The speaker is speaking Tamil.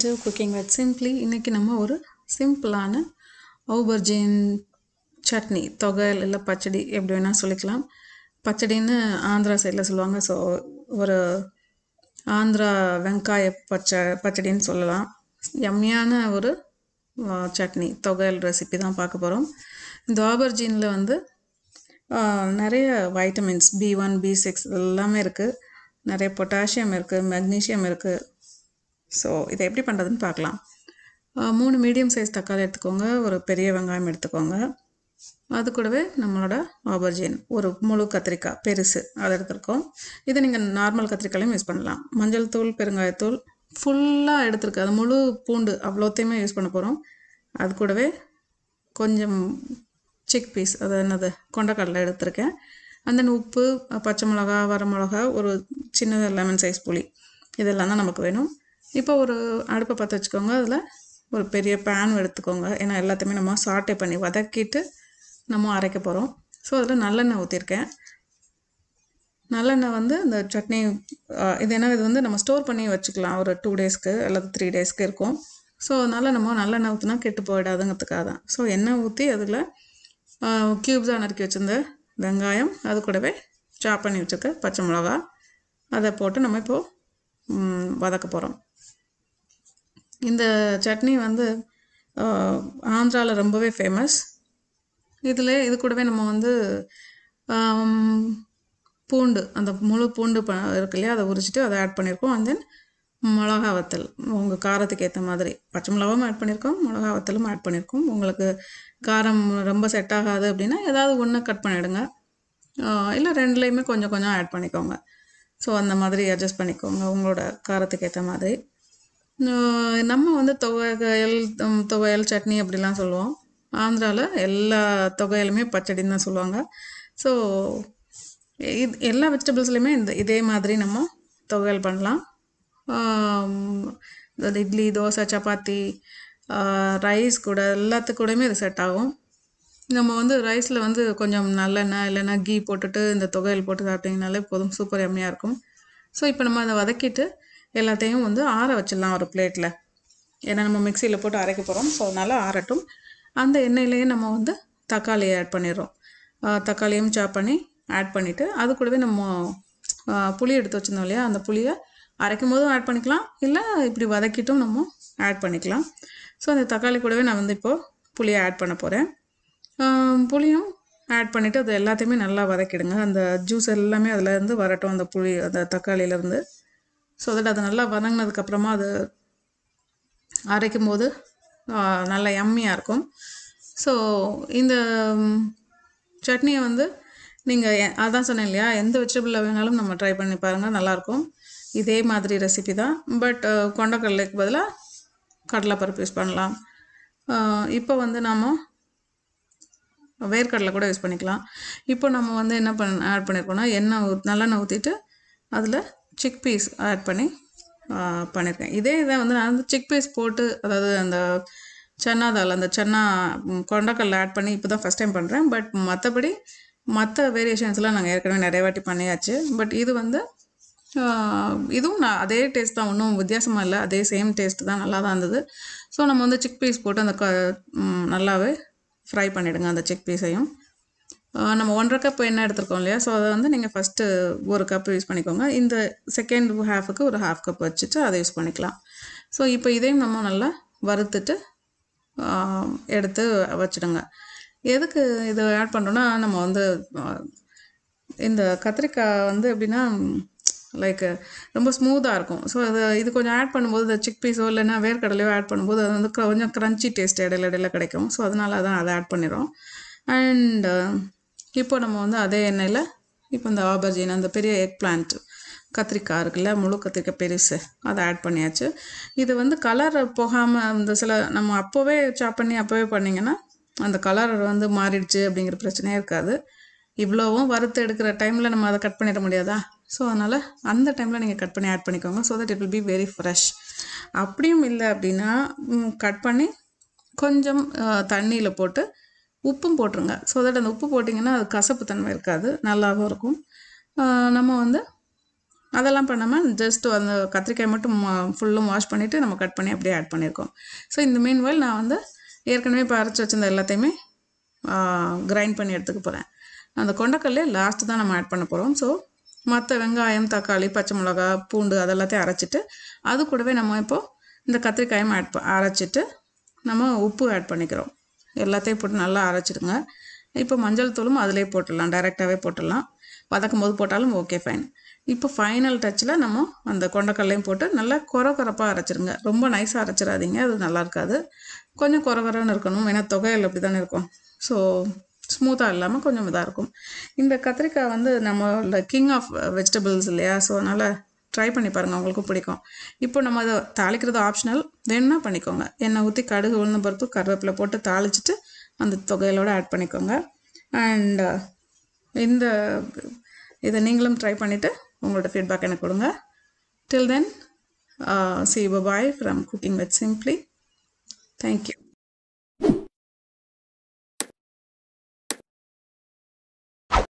welcome to cooking with simply இன்றைக்கி நம்ம ஒரு சிம்பிளான ஓபர்ஜின் சட்னி தொகையல் இல்லை பச்சடி எப்படி வேணால் சொல்லிக்கலாம் பச்சடின்னு ஆந்திரா சைடில் சொல்லுவாங்க ஸோ ஒரு ஆந்திரா வெங்காய பச்ச பச்சடின்னு சொல்லலாம் எம்மியான ஒரு சட்னி தொகையல் ரெசிபி தான் பார்க்க போகிறோம் இந்த ஆபர்ஜீனில் வந்து நிறைய vitamins B one B six எல்லாமே இருக்குது நிறைய பொட்டாசியம் இருக்குது மெக்னீஷியம் இருக்குது ஸோ இதை எப்படி பண்ணுறதுன்னு பார்க்கலாம் மூணு மீடியம் சைஸ் தக்காளி எடுத்துக்கோங்க ஒரு பெரிய வெங்காயம் எடுத்துக்கோங்க அது கூடவே நம்மளோட ஆபர்ஜின் ஒரு முழு கத்திரிக்காய் பெருசு அதை எடுத்துருக்கோம் இதை நீங்கள் நார்மல் கத்திரிக்காயும் யூஸ் பண்ணலாம் மஞ்சள் தூள் பெருங்காயத்தூள் ஃபுல்லாக எடுத்துருக்கு அது முழு பூண்டு அவ்வளோத்தையுமே யூஸ் பண்ண போகிறோம் அது கூடவே கொஞ்சம் சிக் பீஸ் அது என்னது கொண்டக்கடலை எடுத்திருக்கேன் அந்த உப்பு பச்சை மிளகா வர மிளகா ஒரு சின்ன லெமன் சைஸ் புளி இதெல்லாம் தான் நமக்கு வேணும் இப்போ ஒரு அடுப்பை பற்ற வச்சுக்கோங்க அதில் ஒரு பெரிய பேன் எடுத்துக்கோங்க ஏன்னா எல்லாத்தையுமே நம்ம சாட்டை பண்ணி வதக்கிட்டு நம்ம அரைக்க போகிறோம் ஸோ அதில் நல்லெண்ணெய் ஊற்றிருக்கேன் நல்லெண்ணெய் வந்து இந்த சட்னி இது என்ன இது வந்து நம்ம ஸ்டோர் பண்ணி வச்சுக்கலாம் ஒரு டூ டேஸ்க்கு அல்லது த்ரீ டேஸ்க்கு இருக்கும் ஸோ அதனால் நம்ம நல்லெண்ணெய் ஊற்றினா கெட்டு போயிடாதுங்கிறதுக்காக தான் ஸோ எண்ணெய் ஊற்றி அதில் க்யூப்ஸாக நறுக்கி வச்சுருந்த வெங்காயம் அது கூடவே சாப் பண்ணி வச்சுருக்க பச்சை மிளகா அதை போட்டு நம்ம இப்போது வதக்க போகிறோம் இந்த சட்னி வந்து ஆந்திராவில் ரொம்பவே ஃபேமஸ் இதில் இது கூடவே நம்ம வந்து பூண்டு அந்த முழு பூண்டு ப இருக்கு இல்லையா அதை உரிச்சிட்டு அதை ஆட் பண்ணியிருக்கோம் அண்ட் தென் மிளகா வத்தல் உங்கள் காரத்துக்கு ஏற்ற மாதிரி பச்சை மிளகாவும் ஆட் பண்ணியிருக்கோம் மிளகா வத்தலும் ஆட் பண்ணியிருக்கோம் உங்களுக்கு காரம் ரொம்ப செட் ஆகாது அப்படின்னா ஏதாவது ஒன்று கட் பண்ணிவிடுங்க இல்லை ரெண்டுலேயுமே கொஞ்சம் கொஞ்சம் ஆட் பண்ணிக்கோங்க ஸோ அந்த மாதிரி அட்ஜஸ்ட் பண்ணிக்கோங்க உங்களோட காரத்துக்கு ஏற்ற மாதிரி நம்ம வந்து தொகையல் துவையல் சட்னி அப்படிலாம் சொல்லுவோம் ஆந்திராவில் எல்லா தொகையிலுமே பச்சடின்னு தான் சொல்லுவாங்க ஸோ இது எல்லா வெஜிடபிள்ஸ்லையுமே இந்த இதே மாதிரி நம்ம துவையல் பண்ணலாம் இட்லி தோசை சப்பாத்தி ரைஸ் கூட எல்லாத்துக்கூடயுமே இது செட் ஆகும் நம்ம வந்து ரைஸில் வந்து கொஞ்சம் நல்லெண்ணெய் இல்லைன்னா கீ போட்டுட்டு இந்த தொகையில் போட்டு சாப்பிட்டிங்கனாலே போதும் சூப்பர் எம்மையாக இருக்கும் ஸோ இப்போ நம்ம அதை வதக்கிட்டு எல்லாத்தையும் வந்து ஆற வச்சிடலாம் ஒரு பிளேட்டில் ஏன்னா நம்ம மிக்சியில் போட்டு அரைக்க போகிறோம் ஸோ அதனால் ஆறட்டும் அந்த எண்ணெயிலேயே நம்ம வந்து தக்காளியை ஆட் பண்ணிடுறோம் தக்காளியும் சாப் பண்ணி ஆட் பண்ணிவிட்டு அது கூடவே நம்ம புளி எடுத்து வச்சுருந்தோம் இல்லையா அந்த புளியை அரைக்கும் போதும் ஆட் பண்ணிக்கலாம் இல்லை இப்படி வதக்கிட்டும் நம்ம ஆட் பண்ணிக்கலாம் ஸோ அந்த தக்காளி கூடவே நான் வந்து இப்போது புளியை ஆட் பண்ண போகிறேன் புளியும் ஆட் பண்ணிவிட்டு அது எல்லாத்தையுமே நல்லா வதக்கிடுங்க அந்த ஜூஸ் எல்லாமே அதில் இருந்து வரட்டும் அந்த புளி அந்த தக்காளியிலேருந்து ஸோ தட் அது நல்லா வதங்கினதுக்கப்புறமா அது அரைக்கும் போது நல்லா எம்மியாக இருக்கும் ஸோ இந்த சட்னியை வந்து நீங்கள் அதான் சொன்னேன் இல்லையா எந்த வெஜிடபிளில் வேணாலும் நம்ம ட்ரை பண்ணி பாருங்கள் நல்லாயிருக்கும் இதே மாதிரி ரெசிபி தான் பட் கொண்டக்கடலைக்கு பதிலாக கடலைப்பருப்பு யூஸ் பண்ணலாம் இப்போ வந்து நாம் வேர்க்கடலை கூட யூஸ் பண்ணிக்கலாம் இப்போ நம்ம வந்து என்ன பண்ண ஆட் பண்ணியிருக்கோன்னா எண்ணெய் ஊ நல்லெண்ணெய் ஊற்றிட்டு அதில் சிக் பீஸ் ஆட் பண்ணி பண்ணியிருக்கேன் இதே இதை வந்து நான் வந்து சிக் பீஸ் போட்டு அதாவது அந்த சன்னா தால் அந்த சன்னா கொண்டக்கல்ல ஆட் பண்ணி இப்போ தான் ஃபஸ்ட் டைம் பண்ணுறேன் பட் மற்றபடி மற்ற வேரியேஷன்ஸ்லாம் நாங்கள் ஏற்கனவே நிறைய வாட்டி பண்ணியாச்சு பட் இது வந்து இதுவும் நான் அதே டேஸ்ட் தான் ஒன்றும் வித்தியாசமாக இல்லை அதே சேம் டேஸ்ட் தான் நல்லா தான் இருந்தது ஸோ நம்ம வந்து சிக் பீஸ் போட்டு அந்த நல்லாவே ஃப்ரை பண்ணிவிடுங்க அந்த சிக் பீஸையும் நம்ம ஒன்றரை கப் எண்ணெய் எடுத்துருக்கோம் இல்லையா ஸோ அதை வந்து நீங்கள் ஃபஸ்ட்டு ஒரு கப் யூஸ் பண்ணிக்கோங்க இந்த செகண்ட் ஹாஃபுக்கு ஒரு ஹாஃப் கப் வச்சுட்டு அதை யூஸ் பண்ணிக்கலாம் ஸோ இப்போ இதையும் நம்ம நல்லா வறுத்துட்டு எடுத்து வச்சுடுங்க எதுக்கு இதை ஆட் பண்ணுறோன்னா நம்ம வந்து இந்த கத்திரிக்காய் வந்து எப்படின்னா லைக் ரொம்ப ஸ்மூத்தாக இருக்கும் ஸோ அது இது கொஞ்சம் ஆட் பண்ணும்போது இந்த சிக் பீஸோ இல்லைன்னா வேர்க்கடலையோ ஆட் பண்ணும்போது அது வந்து கொஞ்சம் க்ரன்ச்சி டேஸ்ட் இடையில இடையில கிடைக்கும் ஸோ அதனால தான் அதை ஆட் பண்ணிடுறோம் அண்ட் இப்போ நம்ம வந்து அதே எண்ணெயில் இப்போ இந்த ஆபர்ஜின் அந்த பெரிய எக் பிளான்ட் கத்திரிக்காய் இருக்குல்ல முழு கத்திரிக்காய் பெருசு அதை ஆட் பண்ணியாச்சு இது வந்து கலர் போகாமல் அந்த சில நம்ம அப்போவே சாப் பண்ணி அப்போவே பண்ணிங்கன்னா அந்த கலர் வந்து மாறிடுச்சு அப்படிங்கிற பிரச்சனையே இருக்காது இவ்வளோவும் வறுத்து எடுக்கிற டைமில் நம்ம அதை கட் பண்ணிட முடியாதா ஸோ அதனால் அந்த டைமில் நீங்கள் கட் பண்ணி ஆட் பண்ணிக்கோங்க so that it will be very fresh அப்படியும் இல்லை அப்படின்னா கட் பண்ணி கொஞ்சம் தண்ணியில் போட்டு உப்பும் போட்டுருங்க ஸோ தட் அந்த உப்பு போட்டிங்கன்னா அது கசப்பு தன்மை இருக்காது நல்லாவும் இருக்கும் நம்ம வந்து அதெல்லாம் பண்ணாமல் ஜஸ்ட்டு அந்த கத்திரிக்காய் மட்டும் ஃபுல்லும் வாஷ் பண்ணிவிட்டு நம்ம கட் பண்ணி அப்படியே ஆட் பண்ணியிருக்கோம் ஸோ இந்த மீன் வயல் நான் வந்து ஏற்கனவே இப்போ அரைச்சி வச்சிருந்த எல்லாத்தையுமே கிரைண்ட் பண்ணி எடுத்துக்க போகிறேன் அந்த கொண்டக்கல்லே லாஸ்ட்டு தான் நம்ம ஆட் பண்ண போகிறோம் ஸோ மற்ற வெங்காயம் தக்காளி பச்சை மிளகா பூண்டு அதெல்லாத்தையும் அரைச்சிட்டு அது கூடவே நம்ம இப்போது இந்த கத்திரிக்காயும் ஆட் ப அரைச்சிட்டு நம்ம உப்பு ஆட் பண்ணிக்கிறோம் எல்லாத்தையும் போட்டு நல்லா அரைச்சிடுங்க இப்போ மஞ்சள் தூளும் அதிலே போட்டுடலாம் டைரெக்டாகவே போட்டுடலாம் வதக்கும் போது போட்டாலும் ஓகே ஃபைன் இப்போ ஃபைனல் டச்சில் நம்ம அந்த கொண்டக்கல்லையும் போட்டு நல்லா குறை குறப்பாக அரைச்சிருங்க ரொம்ப நைஸாக அரைச்சிடாதீங்க அது நல்லா இருக்காது கொஞ்சம் குறை குறன்னு இருக்கணும் ஏன்னா தொகையில் அப்படி தானே இருக்கும் ஸோ ஸ்மூத்தாக இல்லாமல் கொஞ்சம் இதாக இருக்கும் இந்த கத்திரிக்காய் வந்து நம்ம கிங் ஆஃப் வெஜிடபிள்ஸ் இல்லையா ஸோ அதனால் ட்ரை பண்ணி பாருங்கள் உங்களுக்கு பிடிக்கும் இப்போ நம்ம அதை தாளிக்கிறது ஆப்ஷனல் வேணும்னா பண்ணிக்கோங்க எண்ணெய் ஊற்றி கடுகு உளுந்த பருப்பு கருவேப்பிலை போட்டு தாளிச்சிட்டு அந்த தொகையிலோடு ஆட் பண்ணிக்கோங்க அண்ட் uh, இந்த இதை நீங்களும் ட்ரை பண்ணிவிட்டு உங்களோட ஃபீட்பேக் எனக்கு கொடுங்க till then see bye from cooking with simply thank you